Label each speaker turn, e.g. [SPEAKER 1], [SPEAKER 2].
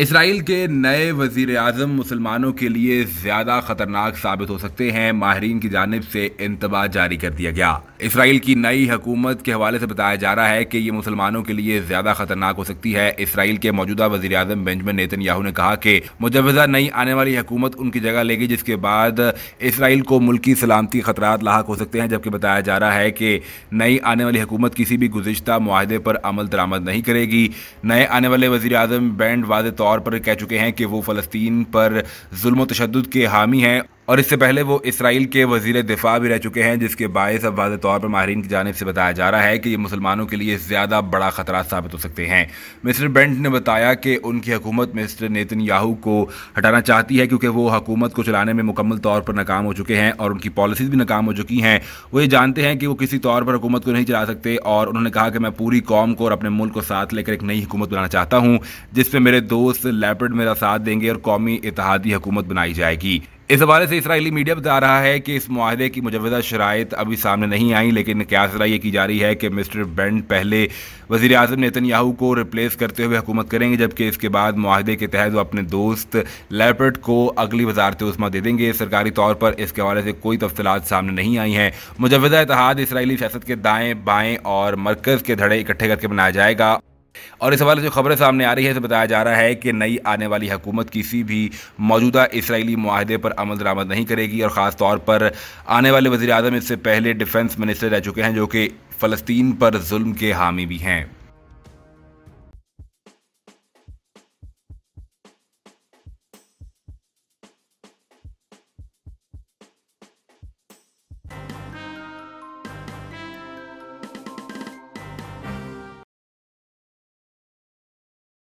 [SPEAKER 1] Israel के नए वजीर अजम मुसलमानों के लिए ज़्यादा ख़तरनाक साबित हो सकते हैं माहरीन की जानब से इंतबाह जारी कर दिया गया इसराइल की नई हुकूमत के हवाले से बताया जा रहा है कि ये मुसलमानों के लिए ज़्यादा खतरनाक हो सकती है इसराइल के मौजूदा वजी अजम बेंजमिन याहू ने कहा कि मुजवजा नई आने वाली हुकूमत उनकी जगह लेगी जिसके बाद इसराइल को मुल्की सलामती खतरा लाक हो सकते हैं जबकि बताया जा रहा है कि नई आने वाली हुकूमत किसी भी गुजशत माहे पर अमल दरामद नहीं करेगी नए आने वाले वजी अजम बैंड वाज तौर पर कह चुके हैं कि वो फ़लस्तीन पर जुल्म तशद के हामी हैं और इससे पहले वो इसराइल के वजीर दिफा भी रह चुके हैं जिसके बायस अब वाज तौर पर माहरीन की जानब से बताया जा रहा है कि ये मुसलमानों के लिए ज़्यादा बड़ा ख़तरा साबित हो सकते हैं मिस्टर बेंट ने बताया कि उनकी हुकूमत मिस्टर नितिन याहू को हटाना चाहती है क्योंकि वो हकूमत को चलाने में मुकम्मल तौर पर नाकाम हो चुके हैं और उनकी पॉलिसीज़ भी नाकाम हो चुकी हैं वो ये जानते हैं कि वो किसी तौर पर हुकूमत को नहीं चला सकते और उन्होंने कहा कि मैं पूरी कौम को और अपने मुल्क को साथ लेकर एक नई हुकूमत बनाना चाहता हूँ जिसमें मेरे दोस्त लैपड मेरा साथ देंगे और कौमी इतिहादी हुकूमत बनाई जाएगी इस हवाले से इसराइली मीडिया बता रहा है कि इस माहदे की मुजवजा शराइ अभी सामने नहीं आई लेकिन क्या सलाह यह की जा रही है कि मिस्टर बेंड पहले वजी अजम याहू को रिप्लेस करते हुए हुकूमत करेंगे जबकि इसके बाद माहदे के तहत वो अपने दोस्त लेपर्ट को अगली वजारत उस्मा दे देंगे सरकारी तौर पर इसके हवाले से कोई तफसलत सामने नहीं आई हैं मुजवजा इतिहाद इसराइली सियासत के दाएँ बाएँ और मरकज़ के धड़े इकट्ठे करके बनाया जाएगा और इस हवाले जो खबरें सामने आ रही है तो बताया जा रहा है कि नई आने वाली हुकूमत किसी भी मौजूदा इसराइली माहदे पर अमल दरामद नहीं करेगी और ख़ास तौर पर आने वाले वजी अजम इससे पहले डिफेंस मिनिस्टर रह चुके हैं जो कि फ़लस्तीन पर जुल्म के हामी भी हैं